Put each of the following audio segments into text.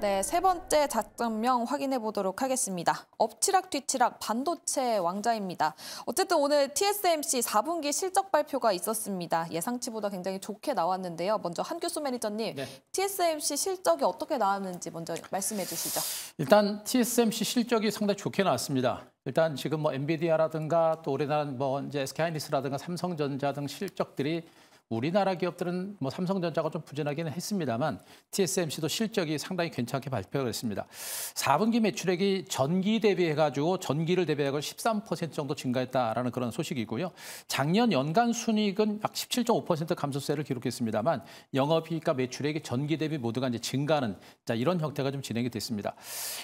네, 세 번째 작전명 확인해 보도록 하겠습니다. 엎치락 뒤치락 반도체 왕자입니다. 어쨌든 오늘 TSMC 4분기 실적 발표가 있었습니다. 예상치보다 굉장히 좋게 나왔는데요. 먼저 한교수 매니저님, 네. TSMC 실적이 어떻게 나왔는지 먼저 말씀해 주시죠. 일단 TSMC 실적이 상당히 좋게 나왔습니다. 일단 지금 뭐 엔비디아라든가 또 우리나라 뭐 이제 SK하이닉스라든가 삼성전자 등 실적들이 우리나라 기업들은 뭐 삼성전자가 좀 부진하기는 했습니다만 TSMC도 실적이 상당히 괜찮게 발표를 했습니다. 4분기 매출액이 전기 대비해 가지고 전기를 대비해 가지고 13% 정도 증가했다라는 그런 소식이고요. 작년 연간 순이익은 약 17.5% 감소세를 기록했습니다만 영업이익과 매출액이 전기 대비 모두가 이제 증가하는 자 이런 형태가 좀 진행이 됐습니다.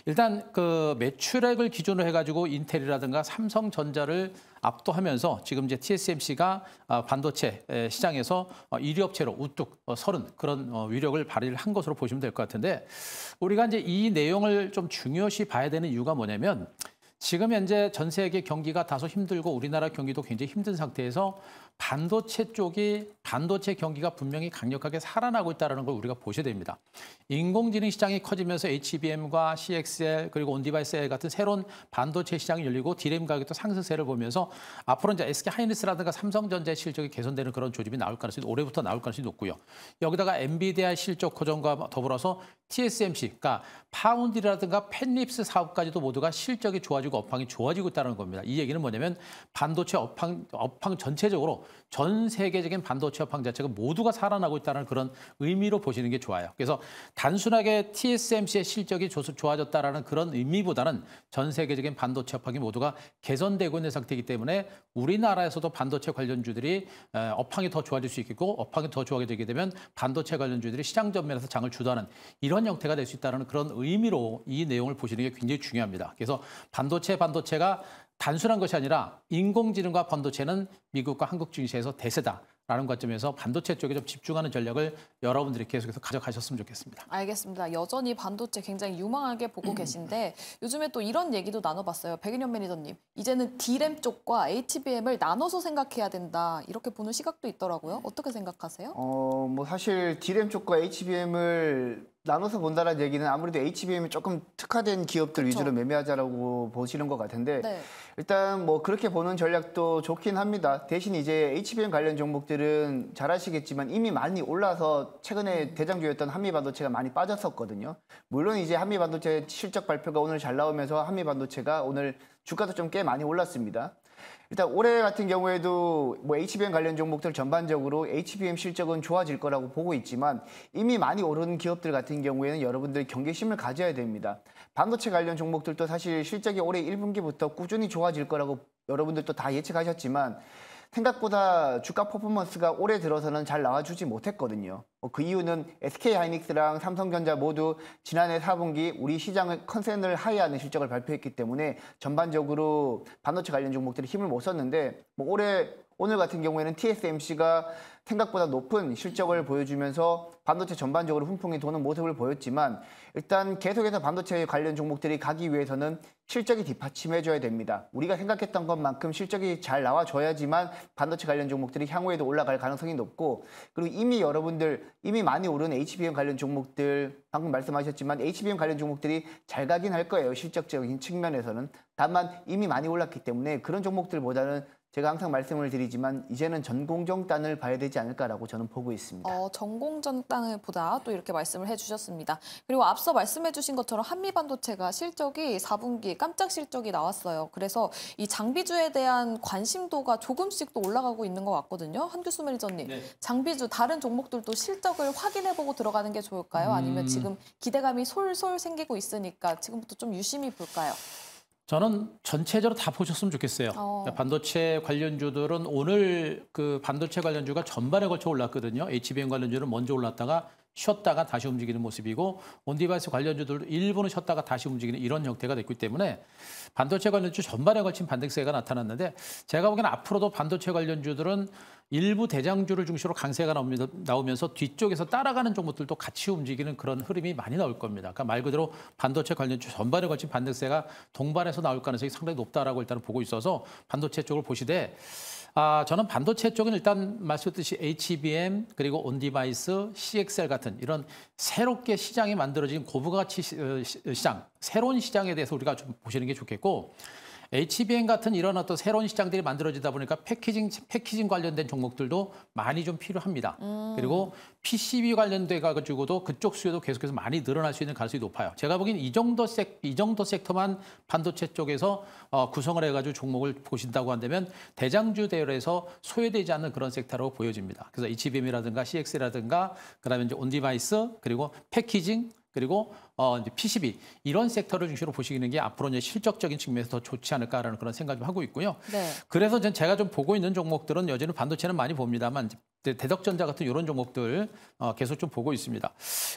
일단 그 매출액을 기준으로 해 가지고 인텔이라든가 삼성전자를 압도하면서 지금 이제 TSMC가 아, 반도체 시장에서 1위 어, 업체로 우뚝 어, 서른 그런 어, 위력을 발휘한 를 것으로 보시면 될 것 같은데 우리가 이제 이 내용을 좀 중요시 봐야 되는 이유가 뭐냐면 지금 현재 전 세계 경기가 다소 힘들고 우리나라 경기도 굉장히 힘든 상태에서 반도체 쪽이 반도체 경기가 분명히 강력하게 살아나고 있다는 걸 우리가 보셔야 됩니다. 인공지능 시장이 커지면서 HBM과 CXL 그리고 온디바이스 같은 새로운 반도체 시장이 열리고 d r m 가격도 상승세를 보면서 앞으로 이제 SK 하이닉스라든가 삼성전자의 실적이 개선되는 그런 조짐이 나올 가능성이 올해부터 나올 가능성이 높고요. 여기다가 엔비디아 실적 고정과 더불어서 TSMC, 그러니까 파운드라든가 펜립스 사업까지도 모두가 실적이 좋아지고 업황이 좋아지고 있다는 겁니다. 이 얘기는 뭐냐면 반도체 업황, 업황 전체적으로 전 세계적인 반도체 업황 자체가 모두가 살아나고 있다는 그런 의미로 보시는 게 좋아요. 그래서 단순하게 TSMC의 실적이 좋아졌다라는 그런 의미보다는 전 세계적인 반도체 업황이 모두가 개선되고 있는 상태이기 때문에 우리나라에서도 반도체 관련주들이 업황이 더 좋아질 수 있겠고 업황이 더 좋아지게 되면 반도체 관련주들이 시장 전면에서 장을 주도하는 이런 형태가 될 수 있다는 그런 의미로 이 내용을 보시는 게 굉장히 중요합니다. 그래서 반도체 반도체가 단순한 것이 아니라 인공지능과 반도체는 미국과 한국 증시에서 대세다라는 관점에서 반도체 쪽에 좀 집중하는 전략을 여러분들이 계속해서 가져가셨으면 좋겠습니다. 알겠습니다. 여전히 반도체 굉장히 유망하게 보고 계신데 요즘에 또 이런 얘기도 나눠봤어요. 백인현 매니저님, 이제는 D램 쪽과 HBM을 나눠서 생각해야 된다 이렇게 보는 시각도 있더라고요. 어떻게 생각하세요? 어, 뭐 사실 D램 쪽과 HBM을 나눠서 본다는 얘기는 아무래도 HBM이 조금 특화된 기업들 그렇 위주로 매매하자라고 보시는 것 같은데 네. 일단 뭐 그렇게 보는 전략도 좋긴 합니다. 대신 이제 HBM 관련 종목들은 잘 아시겠지만 이미 많이 올라서 최근에 음. 대장주였던 한미반도체가 많이 빠졌었거든요. 물론 이제 한미반도체 실적 발표가 오늘 잘 나오면서 한미반도체가 오늘 주가도 좀 꽤 많이 올랐습니다. 일단 올해 같은 경우에도 뭐 HBM 관련 종목들 전반적으로 HBM 실적은 좋아질 거라고 보고 있지만 이미 많이 오른 기업들 같은 경우에는 여러분들 경계심을 가져야 됩니다. 반도체 관련 종목들도 사실 실적이 올해 1분기부터 꾸준히 좋아질 거라고 여러분들도 다 예측하셨지만 생각보다 주가 퍼포먼스가 올해 들어서는 잘 나와주지 못했거든요. 뭐 그 이유는 SK 하이닉스랑 삼성전자 모두 지난해 4분기 우리 시장을 컨센을 하이하는 실적을 발표했기 때문에 전반적으로 반도체 관련 종목들이 힘을 못 썼는데 뭐 올해 오늘 같은 경우에는 TSMC가 생각보다 높은 실적을 보여주면서 반도체 전반적으로 훈풍이 도는 모습을 보였지만 일단 계속해서 반도체 관련 종목들이 가기 위해서는 실적이 뒷받침해줘야 됩니다. 우리가 생각했던 것만큼 실적이 잘 나와줘야지만 반도체 관련 종목들이 향후에도 올라갈 가능성이 높고 그리고 이미 여러분들 이미 많이 오른 HBM 관련 종목들 방금 말씀하셨지만 HBM 관련 종목들이 잘 가긴 할 거예요. 실적적인 측면에서는. 다만 이미 많이 올랐기 때문에 그런 종목들보다는 제가 항상 말씀을 드리지만 이제는 전공정단을 봐야 되지 않을까라고 저는 보고 있습니다. 어, 전공정단을 보다 또 이렇게 말씀을 해주셨습니다. 그리고 앞서 말씀해주신 것처럼 한미반도체가 실적이 4분기 깜짝 실적이 나왔어요. 그래서 이 장비주에 대한 관심도가 조금씩 또 올라가고 있는 것 같거든요. 한 교수 매니저님, 네. 장비주 다른 종목들도 실적을 확인해보고 들어가는 게 좋을까요? 아니면 음. 지금 기대감이 솔솔 생기고 있으니까 지금부터 좀 유심히 볼까요? 저는 전체적으로 다 보셨으면 좋겠어요. 어. 그러니까 반도체 관련주들은 오늘 그 반도체 관련주가 전반에 걸쳐 올랐거든요. HBM 관련주는 먼저 올랐다가 쉬었다가 다시 움직이는 모습이고 온디바이스 관련주들도 일부는 쉬었다가 다시 움직이는 이런 형태가 됐기 때문에 반도체 관련주 전반에 걸친 반등세가 나타났는데 제가 보기에는 앞으로도 반도체 관련주들은 일부 대장주를 중심으로 강세가 나오면서 뒤쪽에서 따라가는 종목들도 같이 움직이는 그런 흐름이 많이 나올 겁니다. 그러니까 말 그대로 반도체 관련 주 전반에 걸친 반등세가 동반해서 나올 가능성이 상당히 높다라고 일단 은 보고 있어서 반도체 쪽을 보시되 아, 저는 반도체 쪽은 일단 말씀드렸듯이 HBM 그리고 온디바이스, CXL 같은 이런 새롭게 시장이 만들어진 고부가치 어, 시장, 새로운 시장에 대해서 우리가 좀 보시는 게 좋겠고 h b m 같은 이런 어떤 새로운 시장들이 만들어지다 보니까 패키징 패키징 관련된 종목들도 많이 좀 필요합니다. 음. 그리고 PCB 관련돼 가지고도 그쪽 수요도 계속해서 많이 늘어날 수 있는 가능성이 높아요. 제가 보기엔 이 정도 섹이 정도 섹터만 반도체 쪽에서 어, 구성을 해가지고 종목을 보신다고 한다면 대장주 대열에서 소외되지 않는 그런 섹터로 보여집니다. 그래서 HBM이라든가 CX라든가 그다음에 이제 온디바이스 그리고 패키징 그리고 어 이제 P12 이런 섹터를 중심으로 보시는 게 앞으로 이제 실적적인 측면에서 더 좋지 않을까라는 그런 생각을 하고 있고요. 네. 그래서 제가 좀 보고 있는 종목들은 여전히 반도체는 많이 봅니다만 대덕전자 같은 이런 종목들 어, 계속 좀 보고 있습니다.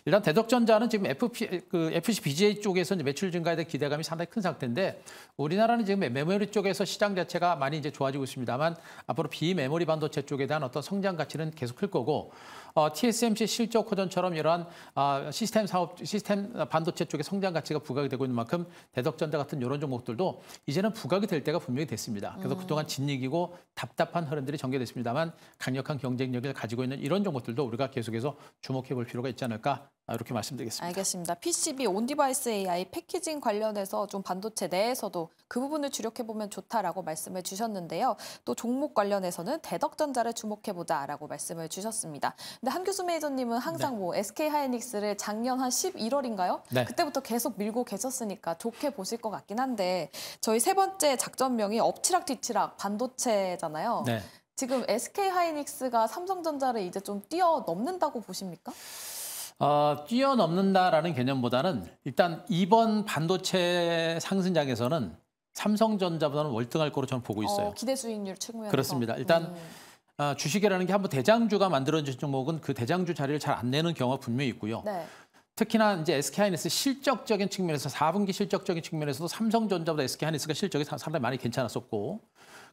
일단 대덕전자는 지금 FP, 그 FC BJ 쪽에서 매출 증가에 대한 기대감이 상당히 큰 상태인데 우리나라는 지금 메모리 쪽에서 시장 자체가 많이 이제 좋아지고 있습니다만 앞으로 비메모리 반도체 쪽에 대한 어떤 성장 가치는 계속 클 거고 어, TSMC 실적 호전처럼 이러한 어, 시스템 사업, 시스템 반도체 쪽의 성장 가치가 부각이 되고 있는 만큼 대덕전자 같은 이런 종목들도 이제는 부각이 될 때가 분명히 됐습니다. 그래서 음. 그동안 진익이고 답답한 흐름들이 전개됐습니다만 강력한 경쟁력 능력을 가지고 있는 이런 종목들도 우리가 계속해서 주목해 볼 필요가 있지 않을까 이렇게 아, 말씀드리겠습니다. 알겠습니다. PCB, 온디바이스 AI, 패키징 관련해서 좀 반도체 내에서도 그 부분을 주력해보면 좋다라고 말씀을 주셨는데요. 또 종목 관련해서는 대덕전자를 주목해보자라고 말씀을 주셨습니다. 근데 한 교수 매니저님은 항상 네. 뭐 SK하이닉스를 작년 한 11월인가요? 네. 그때부터 계속 밀고 계셨으니까 좋게 보실 것 같긴 한데 저희 세 번째 작전명이 엎치락 뒤치락 반도체잖아요. 네. 지금 SK 하이닉스가 삼성전자를 이제 좀 뛰어넘는다고 보십니까? 어, 뛰어넘는다라는 개념보다는 일단 이번 반도체 상승장에서는 삼성전자보다는 월등할 거로 저는 보고 어, 있어요. 어, 기대 수익률 측면에서. 그렇습니다. 일단 음. 어, 주식이라는 게 한번 대장주가 만들어진 종목은 그 대장주 자리를 잘 안 내는 경우가 분명히 있고요. 네. 특히나 이제 SK하이닉스 실적적인 측면에서 4분기 실적적인 측면에서도 삼성전자보다 SK하이닉스가 실적이 상당히 많이 괜찮았었고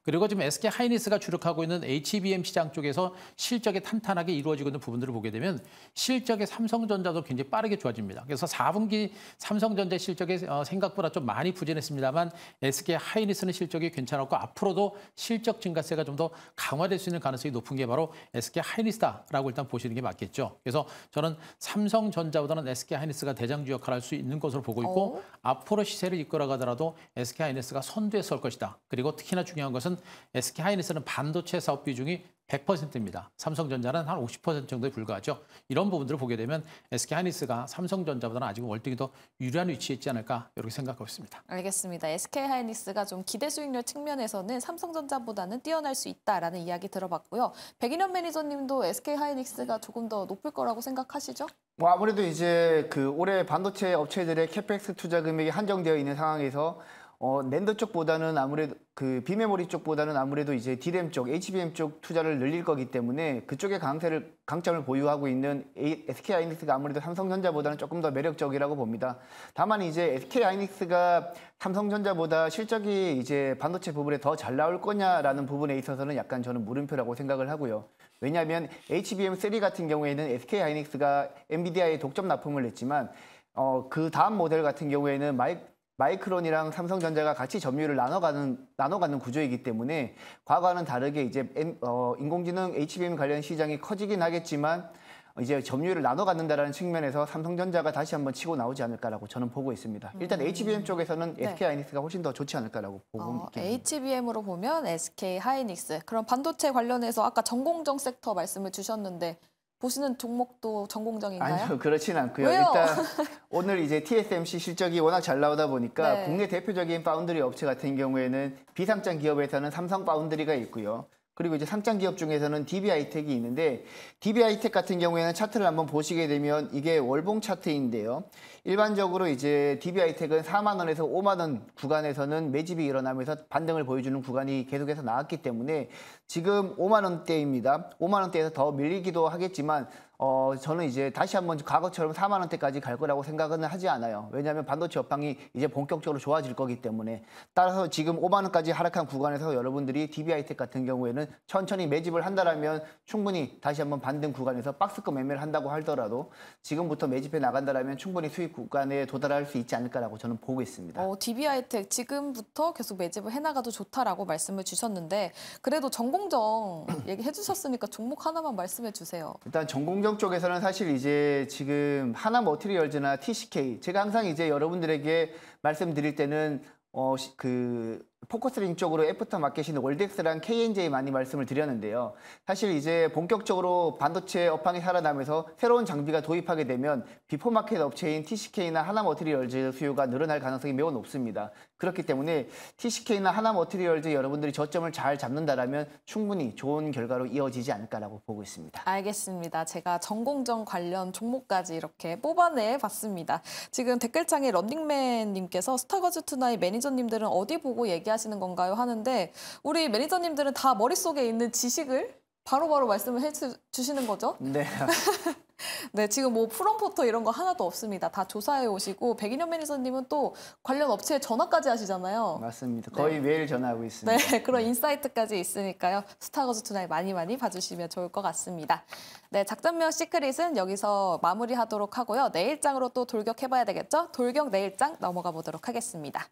그리고 지금 SK 하이닉스가 주력하고 있는 HBM e 시장 쪽에서 실적이 탄탄하게 이루어지고 있는 부분들을 보게 되면 실적의 삼성전자도 굉장히 빠르게 좋아집니다. 그래서 4분기 삼성전자 실적이 어, 생각보다 좀 많이 부진했습니다만 SK 하이닉스는 실적이 괜찮았고 앞으로도 실적 증가세가 좀 더 강화될 수 있는 가능성이 높은 게 바로 SK 하이닉스다라고 일단 보시는 게 맞겠죠. 그래서 저는 삼성전자보다는 SK 하이닉스가 대장주 역할을 할 수 있는 것으로 보고 있고 어? 앞으로 시세를 이끌어가더라도 SK 하이닉스가 선두에 설 것이다. 그리고 특히나 중요한 것은 보면 SK 하이닉스는 반도체 사업 비중이 100%입니다. 삼성전자는 한 50% 정도에 불과하죠. 이런 부분들을 보게 되면 SK 하이닉스가 삼성전자보다는 아직 월등히 더 유리한 위치에 있지 않을까 이렇게 생각하고 있습니다. 알겠습니다. SK 하이닉스가 좀 기대 수익률 측면에서는 삼성전자보다는 뛰어날 수 있다라는 이야기 들어봤고요. 백인현 매니저님도 SK 하이닉스가 조금 더 높을 거라고 생각하시죠? 뭐 아무래도 이제 그 올해 반도체 업체들의 캐펙스 투자 금액이 한정되어 있는 상황에서 어, 랜더 쪽보다는 아무래도 그 비메모리 쪽보다는 아무래도 이제 DRAM 쪽, HBM 쪽 투자를 늘릴 거기 때문에 그쪽의 강세를 강점을 보유하고 있는 SK 하이닉스가 아무래도 삼성전자보다는 조금 더 매력적이라고 봅니다. 다만 이제 SK 하이닉스가 삼성전자보다 실적이 이제 반도체 부분에 더 잘 나올 거냐라는 부분에 있어서는 약간 저는 물음표라고 생각을 하고요. 왜냐하면 HBM3 같은 경우에는 SK 하이닉스가 엔비디아에 독점 납품을 했지만 어, 그 다음 모델 같은 경우에는 마이, 크 마이크론이랑 삼성전자가 같이 점유율을 나눠가는 나눠가는 구조이기 때문에 과거와는 다르게 이제 어, 인공지능 HBM 관련 시장이 커지긴 하겠지만 이제 점유율을 나눠 갖는다라는 측면에서 삼성전자가 다시 한번 치고 나오지 않을까라고 저는 보고 있습니다. 일단 음. HBM 쪽에서는 네. SK 하이닉스가 훨씬 더 좋지 않을까라고 어, 보고 있습니다. 어, HBM으로 보면 SK 하이닉스. 그럼 반도체 관련해서 아까 전공정 섹터 말씀을 주셨는데 보시는 종목도 전공적인가요? 아니요, 그렇진 않고요. 왜요? 일단 오늘 이제 TSMC 실적이 워낙 잘 나오다 보니까 네. 국내 대표적인 파운드리 업체 같은 경우에는 비상장 기업에서는 삼성 파운드리가 있고요. 그리고 이제 상장 기업 중에서는 DBI텍이 있는데 DBI텍 같은 경우에는 차트를 한번 보시게 되면 이게 월봉 차트인데요. 일반적으로 이제 DBI 택은 4만 원에서 5만 원 구간에서는 매집이 일어나면서 반등을 보여주는 구간이 계속해서 나왔기 때문에 지금 5만 원대입니다. 5만 원대에서 더 밀리기도 하겠지만 어, 저는 이제 다시 한번 과거처럼 4만 원대까지 갈 거라고 생각은 하지 않아요. 왜냐하면 반도체 업황이 이제 본격적으로 좋아질 거기 때문에 따라서 지금 5만 원까지 하락한 구간에서 여러분들이 DBI텍 같은 경우에는 천천히 매집을 한다라면 충분히 다시 한번 반등 구간에서 박스권 매매를 한다고 하더라도 지금부터 매집해 나간다라면 충분히 수입 구간에 도달할 수 있지 않을까라고 저는 보고 있습니다. 어, DB하이텍 지금부터 계속 매집을 해나가도 좋다라고 말씀을 주셨는데 그래도 전공정 얘기해 주셨으니까 종목 하나만 말씀해 주세요. 일단 전공정 쪽에서는 사실 이제 지금 하나머티리얼즈나 TCK 제가 항상 이제 여러분들에게 말씀드릴 때는 어, 그 포커스링 쪽으로 애프터 마켓인 월덱스랑 KNJ 많이 말씀을 드렸는데요. 사실 이제 본격적으로 반도체 업황이 살아나면서 새로운 장비가 도입하게 되면 비포 마켓 업체인 TCK나 하나머티리얼즈 수요가 늘어날 가능성이 매우 높습니다. 그렇기 때문에 TCK나 하나머티리얼즈 여러분들이 저점을 잘 잡는다라면 충분히 좋은 결과로 이어지지 않을까라고 보고 있습니다. 알겠습니다. 제가 전공정 관련 종목까지 이렇게 뽑아내 봤습니다. 지금 댓글창에 런닝맨님께서 스타거즈 투나의 매니저님들은 어디 보고 얘기하 얘기하시는 건가요? 하는데 우리 매니저님들은 다 머릿속에 있는 지식을 바로바로 바로 말씀을 해주시는 거죠? 네. 네, 지금 뭐 프롬포터 이런 거 하나도 없습니다. 다 조사해 오시고 백인현 매니저님은 또 관련 업체에 전화까지 하시잖아요. 맞습니다. 네. 거의 네. 매일 전화하고 있습니다. 네, 그런 인사이트까지 있으니까요. 스타거즈 투나잇 많이 많이 봐주시면 좋을 것 같습니다. 네, 작전명 시크릿은 여기서 마무리하도록 하고요. 내일장으로 또 돌격해봐야 되겠죠? 돌격 내일장 넘어가 보도록 하겠습니다.